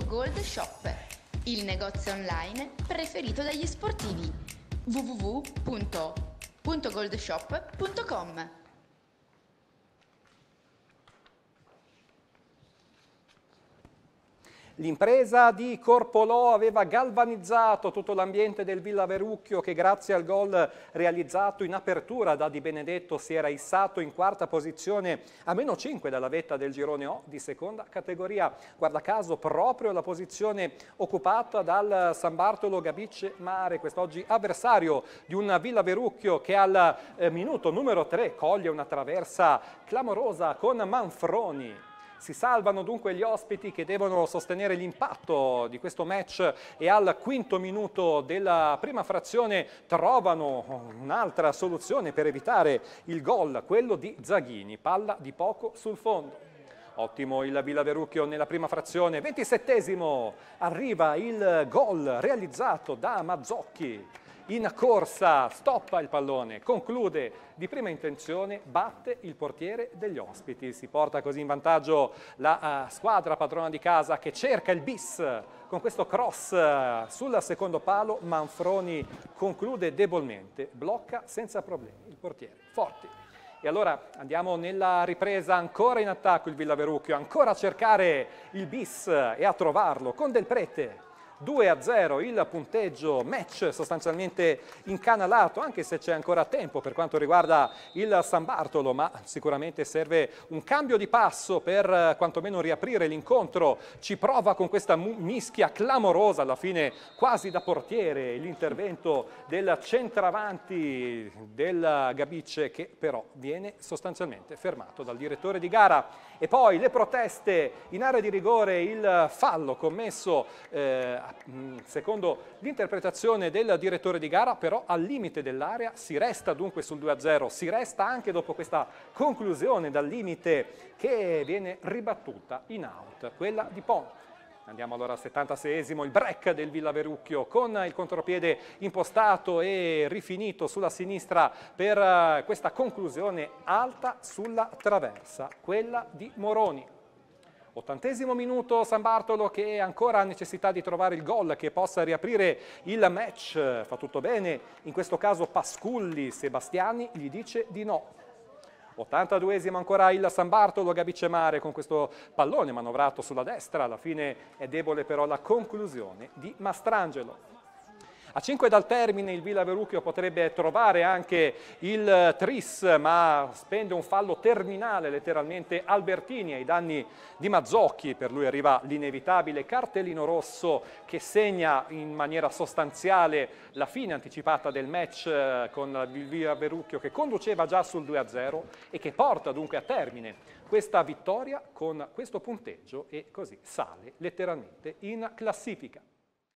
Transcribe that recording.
www.gold shop, il negozio online preferito dagli sportivi. www.goldshop.com L'impresa di Corpolò aveva galvanizzato tutto l'ambiente del Villa Verucchio che grazie al gol realizzato in apertura da Di Benedetto si era issato in quarta posizione a meno 5 dalla vetta del girone O di seconda categoria. Guarda caso proprio la posizione occupata dal San Bartolo Gabice Mare, quest'oggi avversario di un Villa Verucchio che al eh, minuto numero 3 coglie una traversa clamorosa con Manfroni si salvano dunque gli ospiti che devono sostenere l'impatto di questo match e al quinto minuto della prima frazione trovano un'altra soluzione per evitare il gol, quello di Zaghini, palla di poco sul fondo. Ottimo il Villa Verucchio nella prima frazione, 27 arriva il gol realizzato da Mazzocchi in corsa, stoppa il pallone, conclude di prima intenzione, batte il portiere degli ospiti. Si porta così in vantaggio la uh, squadra padrona di casa che cerca il bis con questo cross eh, sul secondo palo. Manfroni conclude debolmente, blocca senza problemi il portiere. Forti. E allora andiamo nella ripresa, ancora in attacco il Villaverucchio, ancora a cercare il bis e a trovarlo con Del Prete 2 a 0 il punteggio match sostanzialmente incanalato anche se c'è ancora tempo per quanto riguarda il San Bartolo ma sicuramente serve un cambio di passo per eh, quantomeno riaprire l'incontro ci prova con questa mischia clamorosa alla fine quasi da portiere l'intervento del centravanti del Gabice che però viene sostanzialmente fermato dal direttore di gara e poi le proteste in area di rigore il fallo commesso eh, Mm, secondo l'interpretazione del direttore di gara, però al limite dell'area si resta dunque sul 2-0, si resta anche dopo questa conclusione dal limite che viene ribattuta in out, quella di Ponte. Andiamo allora al 76esimo, il break del Villa Verucchio con il contropiede impostato e rifinito sulla sinistra per eh, questa conclusione alta sulla traversa, quella di Moroni. Ottantesimo minuto San Bartolo che ancora ha necessità di trovare il gol che possa riaprire il match. Fa tutto bene, in questo caso Pasculli, Sebastiani gli dice di no. 82esimo ancora il San Bartolo, Gabicemare con questo pallone manovrato sulla destra, alla fine è debole però la conclusione di Mastrangelo. A 5 dal termine il Villa Verucchio potrebbe trovare anche il Tris, ma spende un fallo terminale letteralmente Albertini ai danni di Mazzocchi. Per lui arriva l'inevitabile cartellino rosso che segna in maniera sostanziale la fine anticipata del match eh, con il Villa Verucchio che conduceva già sul 2-0 e che porta dunque a termine questa vittoria con questo punteggio e così sale letteralmente in classifica.